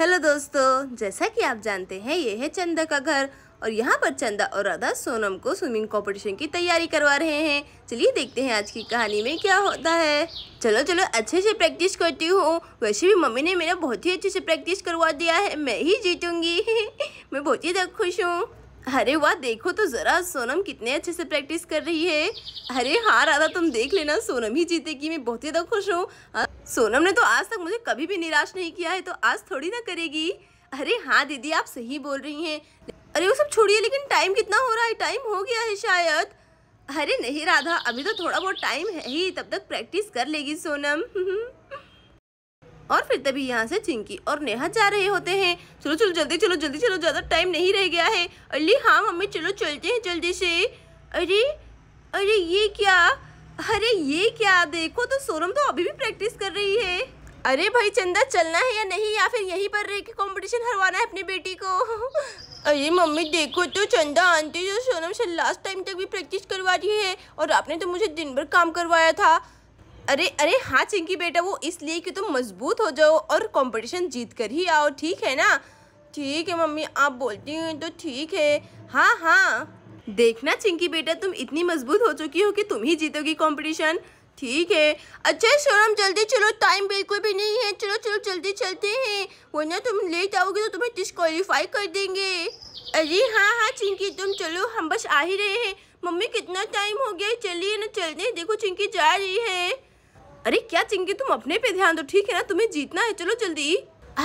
Hello दोस्तों जैसा कि आप जानते हैं ये है चंदा का घर और यहाँ पर चंदा और राधा सोनम को स्विमिंग कंपटीशन की तैयारी करवा रहे हैं चलिए देखते हैं आज की कहानी में क्या होता है चलो चलो अच्छे से प्रैक्टिस करती हूँ वैसे भी मम्मी ने मेरा बहुत ही अच्छे से प्रैक्टिस करवा दिया है मैं ही जीतूंगी मैं बहुत ही खुश हूँ अरे वाह देखो तो ज़रा सोनम कितने अच्छे से प्रैक्टिस कर रही है अरे हाँ राधा तुम देख लेना सोनम ही जीतेगी मैं बहुत ज़्यादा खुश हूँ सोनम ने तो आज तक मुझे कभी भी निराश नहीं किया है तो आज थोड़ी ना करेगी अरे हाँ दीदी आप सही बोल रही हैं अरे वो सब छोड़िए लेकिन टाइम कितना हो रहा है टाइम हो गया है शायद अरे नहीं राधा अभी तो थोड़ा बहुत टाइम है ही तब तक प्रैक्टिस कर लेगी सोनम और फिर तभी यहाँ से चिंकी और नेहा जा रहे होते हैं चलो चलो जल्दी चलो जल्दी चलो ज़्यादा टाइम नहीं रह गया है अली हाँ मम्मी चलो चलते हैं जल्दी से अरे अरे ये क्या अरे ये क्या देखो तो सोनम तो अभी भी प्रैक्टिस कर रही है अरे भाई चंदा चलना है या नहीं या फिर यहीं पर रह के कॉम्पिटिशन हरवाना है अपनी बेटी को अरे मम्मी देखो तो चंदा आंटी जो सोनम से लास्ट टाइम तक भी प्रैक्टिस करवा रही है और आपने तो मुझे दिन भर काम करवाया था अरे अरे हाँ चिंकी बेटा वो इसलिए कि तुम मजबूत हो जाओ और कंपटीशन जीत कर ही आओ ठीक है ना ठीक है मम्मी आप बोलती हैं तो ठीक है हाँ हाँ देखना चिंकी बेटा तुम इतनी मजबूत हो चुकी हो कि तुम ही जीतोगी कंपटीशन ठीक है अच्छा शोरम जल्दी चलो टाइम बिल्कुल भी नहीं है चलो चलो जल्दी चलते हैं वरना तुम लेट आओगे तो तुम्हें डिस्कालीफाई कर देंगे अरे हाँ हाँ चिंकी तुम चलो हम बस आ ही रहे हैं मम्मी कितना टाइम हो गया चलिए ना चलते देखो चिंकी जा रही है अरे क्या चिंकी तुम अपने पे ध्यान दो ठीक है ना तुम्हें जीतना है चलो जल्दी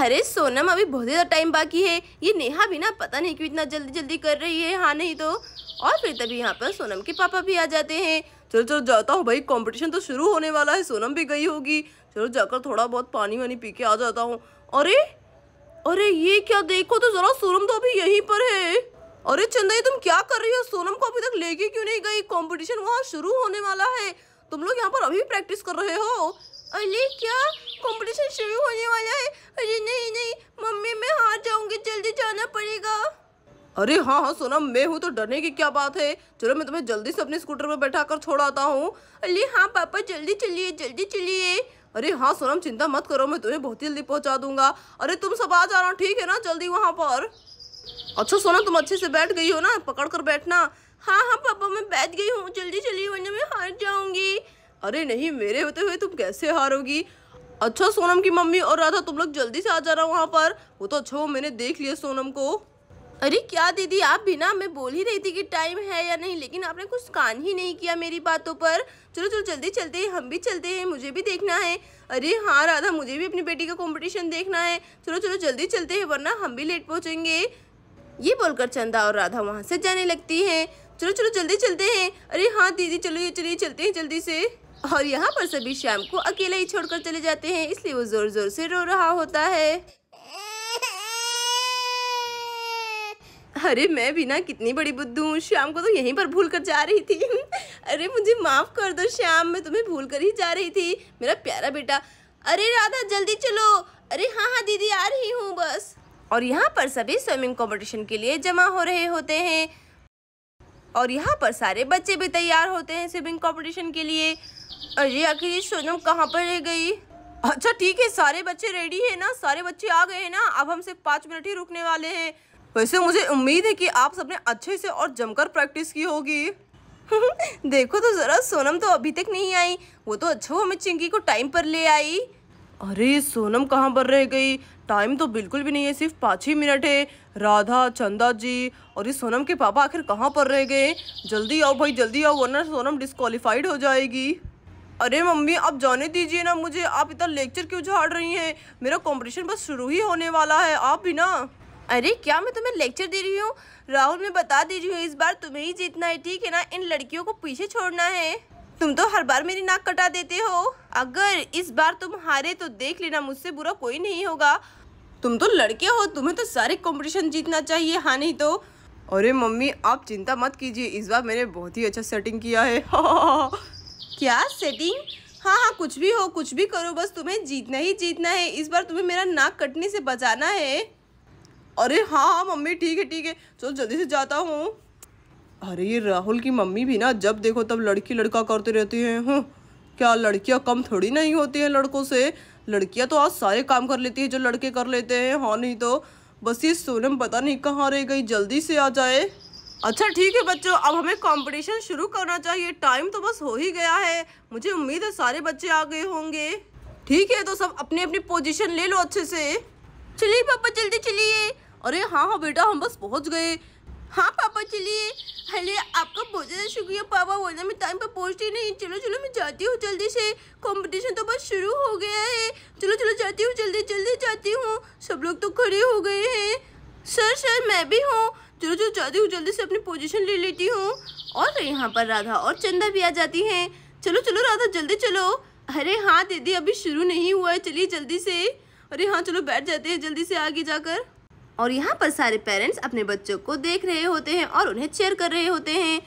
अरे सोनम अभी बहुत ज़्यादा टाइम बाकी है ये नेहा भी ना पता नहीं क्यों इतना जल्दी जल्दी कर रही है हाँ नहीं तो और फिर तभी यहाँ पर सोनम के पापा भी आ जाते हैं चलो चलो जाता हूँ भाई कंपटीशन तो शुरू होने वाला है सोनम भी गई होगी चलो जाकर थोड़ा बहुत पानी वानी पी के आ जाता हूँ अरे अरे ये क्या देखो तो ज़रा सोनम तो अभी यहीं पर है अरे चंदा ये तुम क्या कर रही हो सोनम को अभी तक लेके क्यों नहीं गई कंपटीशन वहाँ शुरू होने वाला है तुम लोग यहाँ पर अभी प्रैक्टिस कर रहे हो अरे क्या कंपटीशन शुरू होने वाला है अरे नहीं नहीं मम्मी मैं हार जाऊंगी जल्दी जाना पड़ेगा अरे हाँ हाँ सोना मैं हूँ तो डरने की क्या बात है चलो मैं तुम्हें जल्दी से अपने स्कूटर पर बैठा कर छोड़ आता हूँ अरे हाँ पापा जल्दी चलिए जल्दी चलिए अरे हाँ सोनम चिंता मत करो मैं तुम्हें बहुत जल्दी पहुँचा दूंगा अरे तुम सब आ जा रहा हो ठीक है ना जल्दी वहाँ पर अच्छा सोनम तुम अच्छे से बैठ गई हो ना पकड़ कर बैठना हाँ हाँ पापा मैं बैठ गई हूँ जल्दी चलिए वरना मैं हार जाऊंगी अरे नहीं मेरे होते हुए तुम कैसे हारोगी अच्छा सोनम की मम्मी और राधा तुम लोग जल्दी से आ जा रहा हूँ वहाँ पर वो तो अच्छा हो मैंने देख लिया सोनम को अरे क्या दीदी आप भी ना मैं बोल ही रही थी कि टाइम है या नहीं लेकिन आपने कुछ कान ही नहीं किया मेरी बातों पर चलो चलो जल्दी चलते हैं हम भी चलते हैं मुझे भी देखना है अरे हाँ राधा मुझे भी अपनी बेटी का कंपटीशन देखना है चलो चलो जल्दी चलते हैं वरना हम भी लेट पहुँचेंगे ये बोलकर चंदा और राधा वहाँ से जाने लगती हैं चलो चलो जल्दी चलते हैं अरे हाँ दीदी चलो चलिए चलते हैं जल्दी से और यहाँ पर सभी शाम को अकेला ही छोड़कर चले जाते हैं इसलिए वो जोर जोर से रो रहा होता है अरे मैं भी ना कितनी बड़ी बुद्धू हूँ श्याम को तो यहीं पर भूल कर जा रही थी अरे मुझे माफ़ कर दो श्याम मैं तुम्हें भूल कर ही जा रही थी मेरा प्यारा बेटा अरे राधा जल्दी चलो अरे हाँ हाँ दीदी आ रही हूँ बस और यहाँ पर सभी स्विमिंग कॉम्पिटिशन के लिए जमा हो रहे होते हैं और यहाँ पर सारे बच्चे भी तैयार होते हैं स्विमिंग कॉम्पिटिशन के लिए अरे आखिर सोनम कहाँ पर रह गई अच्छा ठीक है सारे बच्चे रेडी है ना सारे बच्चे आ गए हैं ना अब हम सिर्फ पाँच मिनट ही रुकने वाले हैं वैसे मुझे उम्मीद है कि आप सबने अच्छे से और जमकर प्रैक्टिस की होगी देखो तो ज़रा सोनम तो अभी तक नहीं आई वो तो अच्छा हमें चिंकी को टाइम पर ले आई अरे सोनम कहाँ पर रह गई टाइम तो बिल्कुल भी नहीं है सिर्फ पाँच ही मिनट है राधा चंदा जी और ये सोनम के पापा आखिर कहाँ पर रह गए जल्दी आओ भाई जल्दी आओ वरना सोनम डिस्कालीफाइड हो जाएगी अरे मम्मी आप जाने दीजिए ना मुझे आप इतना लेक्चर क्यों झाड़ रही हैं मेरा कॉम्पिटिशन बस शुरू ही होने वाला है आप भी ना अरे क्या मैं तुम्हें लेक्चर दे रही हूँ राहुल मैं बता दे रही हूँ इस बार तुम्हें ही जीतना है ठीक है ना इन लड़कियों को पीछे छोड़ना है तुम तो हर बार मेरी नाक कटा देते हो अगर इस बार तुम हारे तो देख लेना मुझसे बुरा कोई नहीं होगा तुम तो लड़के हो तुम्हें तो सारे कॉम्पिटिशन जीतना चाहिए हाँ नहीं तो अरे मम्मी आप चिंता मत कीजिए इस बार मैंने बहुत ही अच्छा सेटिंग किया है क्या सेटिंग हाँ हाँ कुछ भी हो कुछ भी करो बस तुम्हें जीतना ही जीतना है इस बार तुम्हें मेरा नाक कटने से बचाना है अरे हाँ हाँ मम्मी ठीक है ठीक है चलो जल्दी से जाता हूँ अरे ये राहुल की मम्मी भी ना जब देखो तब लड़की लड़का करते रहती हैं हम्म, क्या लड़कियाँ कम थोड़ी नहीं होती हैं लड़कों से लड़कियां तो आज सारे काम कर लेती है जो लड़के कर लेते हैं हाँ नहीं तो बस ये सोनम पता नहीं कहाँ रह गई जल्दी से आ जाए अच्छा ठीक है बच्चों अब हमें कंपटीशन शुरू करना चाहिए टाइम तो बस हो ही गया है मुझे उम्मीद है सारे बच्चे आ गए होंगे ठीक है तो सब अपनी अपनी पोजीशन ले लो अच्छे से चलिए पापा जल्दी चलिए अरे हाँ हाँ बेटा हम बस पहुँच गए हाँ पापा चलिए अरे आपका बहुत ज़्यादा शुक्रिया पापा वरना मैं टाइम पर पहुँचती नहीं चलो चलो मैं जाती हूँ जल्दी से कंपटीशन तो बस शुरू हो गया है चलो चलो जाती हूँ जल्दी जल्दी जाती हूँ सब लोग तो खड़े हो गए हैं सर सर मैं भी हूँ चलो चलो जाती हूँ जल्दी से अपनी पोजिशन ले लेती हूँ और यहाँ पर राधा और चंदा भी आ जाती हैं चलो चलो राधा जल्दी चलो अरे हाँ दीदी अभी शुरू नहीं हुआ है चलिए जल्दी से अरे हाँ चलो बैठ जाते हैं जल्दी से आगे जाकर और यहाँ पर सारे पेरेंट्स अपने बच्चों को देख रहे होते हैं और उन्हें चेयर कर रहे होते हैं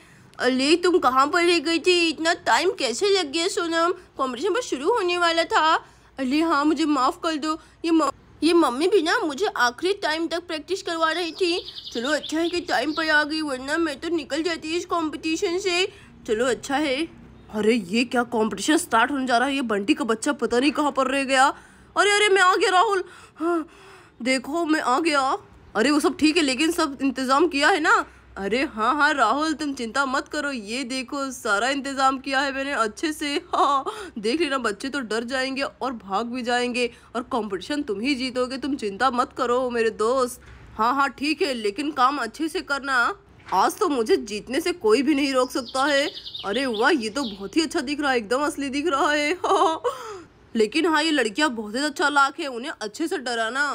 अली तुम कहाँ पर ले गई थी इतना टाइम कैसे लग गया सोनम कॉम्पिटिशन बस शुरू होने वाला था अली हाँ मुझे माफ़ कर दो ये म... ये मम्मी भी ना मुझे आखिरी टाइम तक प्रैक्टिस करवा रही थी चलो अच्छा है कि टाइम पर आ गई वरना मैं तो निकल जाती इस कॉम्पिटिशन से चलो अच्छा है अरे ये क्या कॉम्पिटिशन स्टार्ट होने जा रहा है ये बंटी का बच्चा पता नहीं कहाँ पर रह गया अरे अरे मैं आ गया राहुल हाँ देखो मैं आ गया अरे वो सब ठीक है लेकिन सब इंतज़ाम किया है ना अरे हाँ हाँ राहुल तुम चिंता मत करो ये देखो सारा इंतज़ाम किया है मैंने अच्छे से हाँ देख लेना बच्चे तो डर जाएंगे और भाग भी जाएंगे और कंपटीशन तुम ही जीतोगे तुम चिंता मत करो मेरे दोस्त हाँ हाँ ठीक है लेकिन काम अच्छे से करना आज तो मुझे जीतने से कोई भी नहीं रोक सकता है अरे वाह ये तो बहुत ही अच्छा दिख रहा है एकदम असली दिख रहा है हाँ। लेकिन हाँ ये लड़कियाँ बहुत ही अच्छा लाख है उन्हें अच्छे से डराना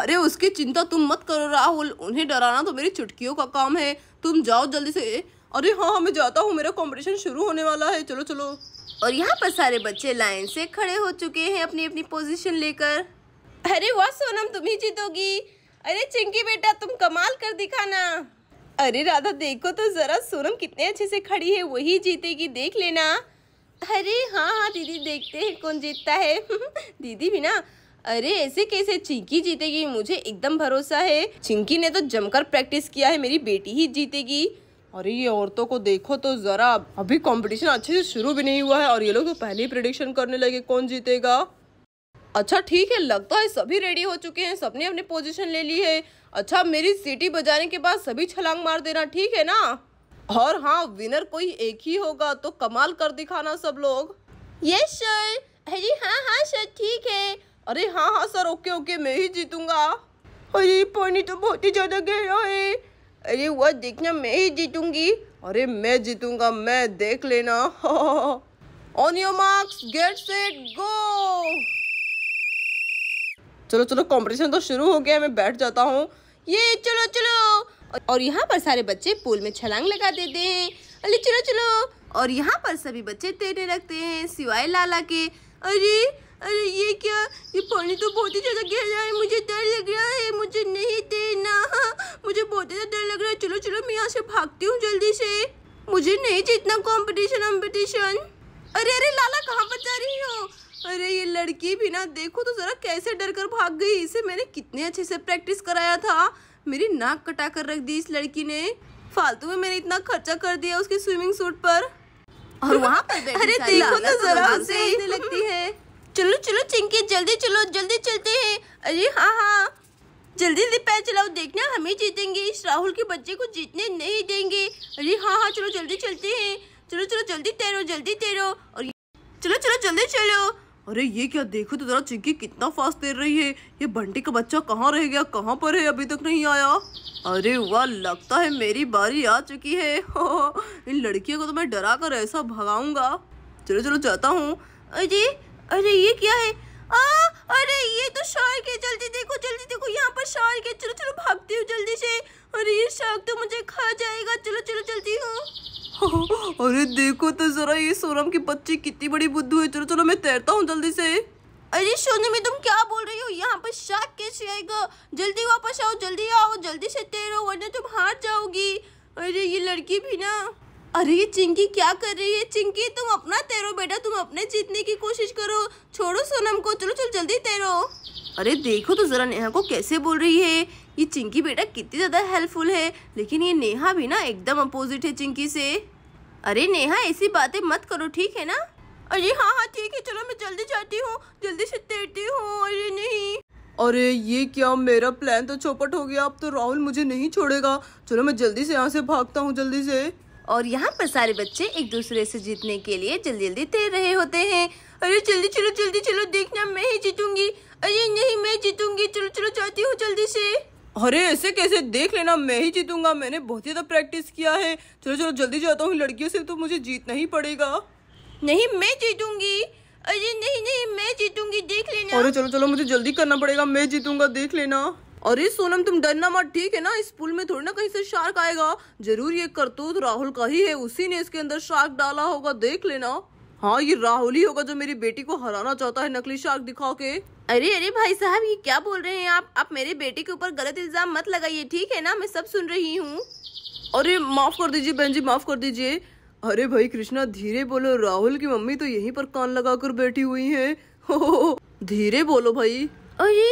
अरे उसकी चिंता तुम मत करो राहुल उन्हें डराना तो मेरी चुटकियों का काम है तुम जाओ जल्दी से अरे हाँ हाँ मैं जाता हूँ मेरा कॉम्पिटिशन शुरू होने वाला है चलो चलो और यहाँ पर सारे बच्चे लाइन से खड़े हो चुके हैं अपनी अपनी पोजीशन लेकर अरे वाह सोनम तुम ही जीतोगी अरे चिंकी बेटा तुम कमाल कर दिखाना अरे राधा देखो तो ज़रा सोनम कितने अच्छे से खड़ी है वही जीतेगी देख लेना अरे हाँ हाँ दीदी देखते हैं कौन जीतता है दीदी भी ना अरे ऐसे कैसे चिंकी जीतेगी मुझे एकदम भरोसा है चिंकी ने तो जमकर प्रैक्टिस किया है मेरी बेटी ही जीतेगी अरे ये औरतों को देखो तो जरा अभी कंपटीशन अच्छे से शुरू भी नहीं हुआ है और ये लोग तो पहले ही प्रिडिक्शन करने लगे कौन जीतेगा अच्छा ठीक है लगता तो है सभी रेडी हो चुके हैं सबने अपने पोजीशन ले ली है अच्छा मेरी सीटी बजाने के बाद सभी छलांग मार देना ठीक है ना और हाँ विनर कोई एक ही होगा तो कमाल कर दिखाना सब लोग यस सर अरे हाँ हाँ सर ठीक है अरे हाँ हाँ सर ओके ओके मैं ही जीतूंगा अरे पानी तो बहुत ही ज़्यादा गहरा है अरे वह देखना मैं ही जीतूंगी अरे मैं जीतूंगा मैं देख लेना on your marks get set go चलो चलो कंपटीशन तो शुरू हो गया मैं बैठ जाता हूँ ये चलो चलो और यहाँ पर सारे बच्चे पूल में छलांग लगा देते हैं अरे चलो चलो और यहाँ पर सभी बच्चे तैरने लगते हैं सिवाय लाला के अरे अरे ये क्या ये पानी तो बहुत ही ज़्यादा गहरा है मुझे डर लग रहा है मुझे नहीं तैरना हाँ, मुझे बहुत ही ज़्यादा डर लग रहा है चलो चलो मैं यहाँ से भागती हूँ जल्दी से मुझे नहीं जीतना कॉम्पिटिशन वम्पिटिशन अरे अरे लाला कहाँ पर जा रही हो अरे ये लड़की भी ना देखो तो ज़रा कैसे डर कर भाग गई इसे मैंने कितने अच्छे से प्रैक्टिस कराया था मेरी नाक कटा कर रख दी इस लड़की ने फालतू में मैंने इतना खर्चा कर दिया उसके स्विमिंग सूट पर और वहाँ पर अरे देखो तो, तो जरा लगती है चलो चलो चिंकी जल्दी चलो जल्दी चलते हैं अरे हाँ हाँ जल्दी जल्दी पैर चलाओ देखना हम ही जीतेंगे इस राहुल के बच्चे को जीतने नहीं देंगे अरे हाँ हाँ चलो जल्दी चलते हैं चलो चलो जल्दी तैरो जल्दी तैरो और चलो चलो जल्दी चलो अरे ये क्या देखो तो जरा चिंकी कितना फास्ट तैर रही है ये बंटी का बच्चा कहाँ रह गया कहाँ पर है अभी तक नहीं आया अरे वाह लगता है मेरी बारी आ चुकी है इन लड़कियों को तो मैं डरा कर ऐसा भगाऊंगा चलो चलो जाता हूँ अरे अरे ये क्या है आ, अरे ये तो शार्क है जल्दी देखो जल्दी देखो यहाँ पर शार्क है चलो चलो भागती हूँ जल्दी से अरे ये शार्क तो मुझे खा जाएगा चलो चलो जल्दी हूँ अरे देखो तो जरा ये सोरम की बच्ची कितनी बड़ी बुद्धू है चलो चलो मैं तैरता हूँ जल्दी से अरे सोने में तुम क्या बोल रही हो यहाँ पर शार्क कैसे आएगा जल्दी वापस आओ जल्दी आओ जल्दी से तैरो वरना तुम हार जाओगी अरे ये लड़की भी ना अरे चिंकी क्या कर रही है चिंकी तुम अपना तैरो बेटा तुम अपने जीतने की कोशिश करो छोड़ो सोनम को चलो चलो जल्दी तैरो अरे देखो तो ज़रा नेहा को कैसे बोल रही है ये चिंकी बेटा कितनी ज़्यादा हेल्पफुल है लेकिन ये नेहा भी ना एकदम अपोजिट है चिंकी से अरे नेहा ऐसी बातें मत करो ठीक है ना अरे हाँ हाँ ठीक है चलो मैं जल्दी जाती हूँ जल्दी से तैरती हूँ अरे नहीं अरे ये क्या मेरा प्लान तो चौपट हो गया अब तो राहुल मुझे नहीं छोड़ेगा चलो मैं जल्दी से यहाँ से भागता हूँ जल्दी से और यहाँ पर सारे बच्चे एक दूसरे से जीतने के लिए जल्दी जल्दी तैर रहे होते हैं अरे जल्दी चलो जल्दी चलो देखना मैं ही जीतूंगी अरे नहीं मैं जीतूंगी चलो चलो चाहती हूँ जल्दी से अरे ऐसे कैसे देख लेना मैं ही जीतूंगा मैंने बहुत ज़्यादा प्रैक्टिस किया है चलो चलो जल्दी जाता हूँ लड़कियों से तो मुझे जीतना ही पड़ेगा नहीं मैं जीतूंगी अरे नहीं नहीं मैं जीतूंगी देख लेना अरे चलो चलो मुझे जल्दी करना पड़ेगा मैं जीतूंगा देख लेना अरे सोनम तुम डरना मत ठीक है ना इस पुल में थोड़ी ना कहीं से शार्क आएगा जरूर ये करतूत राहुल का ही है उसी ने इसके अंदर शार्क डाला होगा देख लेना हाँ ये राहुल ही होगा जो मेरी बेटी को हराना चाहता है नकली शार्क दिखा के अरे अरे भाई साहब ये क्या बोल रहे हैं आप आप मेरे बेटे के ऊपर गलत इल्जाम मत लगाइए ठीक है ना मैं सब सुन रही हूँ अरे माफ कर दीजिए बहन जी माफ कर दीजिए अरे भाई कृष्णा धीरे बोलो राहुल की मम्मी तो यहीं पर कान लगाकर बैठी हुई है धीरे बोलो भाई अरे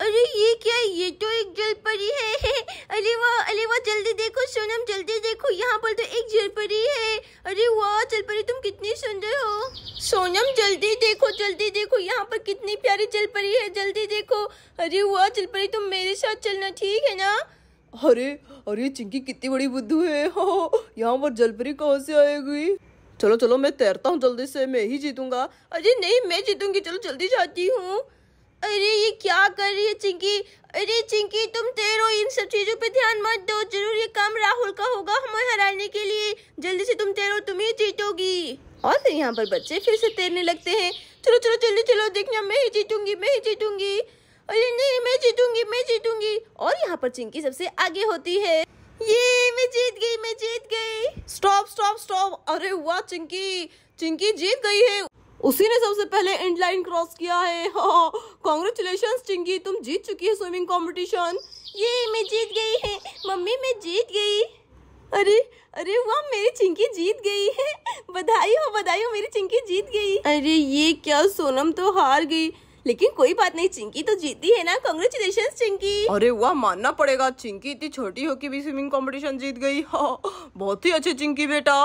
अरे ये क्या ये तो एक जलपरी है अरे वाह अरे वाह जल्दी देखो सोनम जल्दी देखो यहाँ पर तो एक जलपरी है अरे वाह जलपरी तुम कितनी सुंदर हो सोनम जल्दी देखो जल्दी देखो यहाँ पर कितनी प्यारी जलपरी है जल्दी देखो अरे वाह जलपरी तुम मेरे साथ चलना ठीक है ना अरे अरे चिंकी कितनी बड़ी बुद्धू है हो यहाँ पर जलपरी कहाँ से आएगी चलो चलो मैं तैरता हूँ जल्दी से मैं ही जीतूंगा अरे नहीं मैं जीतूंगी चलो जल्दी जाती हूँ अरे ये क्या कर रही है चिंकी अरे चिंकी तुम तेरो इन सब चीज़ों पे ध्यान मत दो जरूर ये काम राहुल का होगा हमें हराने के लिए जल्दी से तुम तेरह तुम ही जीतोगी और फिर यहाँ पर बच्चे फिर से तैरने लगते हैं चलो चलो जल्दी चलो देखना मैं ही जीतूंगी मैं ही जीतूंगी अरे नहीं मैं जीतूंगी मैं जीतूंगी और यहाँ पर चिंकी सबसे आगे होती है ये मैं जीत गई मैं जीत गई स्टॉप स्टॉप स्टॉप अरे वाह चिंकी चिंकी जीत गई है उसी ने सबसे पहले एंड लाइन क्रॉस किया है कॉन्ग्रेचुलेशन हाँ, चिंगी तुम जीत चुकी है स्विमिंग कॉम्पिटिशन ये मैं जीत गई है मम्मी मैं जीत गई अरे अरे वाह मेरी चिंकी जीत गई है बधाई हो बधाई हो मेरी चिंकी जीत गई अरे ये क्या सोनम तो हार गई लेकिन कोई बात नहीं चिंकी तो जीती है ना कॉन्ग्रेचुलेशन चिंकी अरे वाह मानना पड़ेगा चिंकी इतनी छोटी हो कि भी स्विमिंग कंपटीशन जीत गई हाँ बहुत ही अच्छे चिंकी बेटा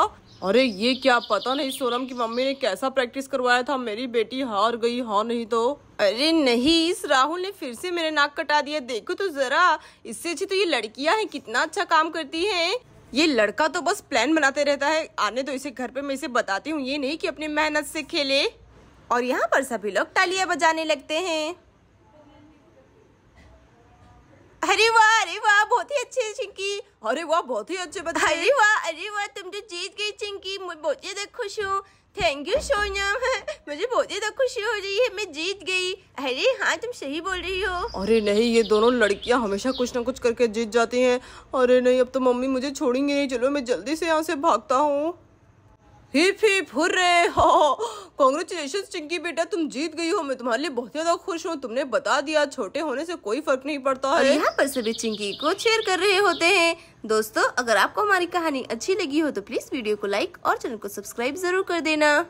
अरे ये क्या पता नहीं सोनम की मम्मी ने कैसा प्रैक्टिस करवाया था मेरी बेटी हार गई हाँ नहीं तो अरे नहीं इस राहुल ने फिर से मेरे नाक कटा दिया देखो तो जरा इससे अच्छी तो ये लड़कियां हैं कितना अच्छा काम करती हैं ये लड़का तो बस प्लान बनाते रहता है आने तो इसे घर पे मैं इसे बताती हूँ ये नहीं की अपनी मेहनत से खेले और यहाँ पर सभी लोग तालियां बजाने लगते हैं अरे वाह अरे वाह बहुत ही अच्छे चिंकी अरे वाह बहुत ही अच्छे बताए अरे वाह अरे वाह तुम जो जीत गई चिंकी मैं बहुत ज़्यादा खुश हूँ थैंक यू सोनम मुझे बहुत ज़्यादा खुशी हो रही है मैं जीत गई अरे हाँ तुम सही बोल रही हो अरे नहीं ये दोनों लड़कियाँ हमेशा कुछ ना कुछ करके जीत जाती हैं अरे नहीं अब तो मम्मी मुझे छोड़ेंगे नहीं चलो मैं जल्दी से यहाँ से भागता हूँ hip hip hurray congratulation Chinki बेटा तुम जीत गई हो मैं तुम्हारे लिए बहुत ज्यादा खुश हूँ तुमने बता दिया छोटे होने से कोई फर्क नहीं पड़ता है यहाँ पर सभी चिंकी को शेयर कर रहे होते हैं दोस्तों अगर आपको हमारी कहानी अच्छी लगी हो तो प्लीज वीडियो को लाइक और चैनल को सब्सक्राइब जरूर कर देना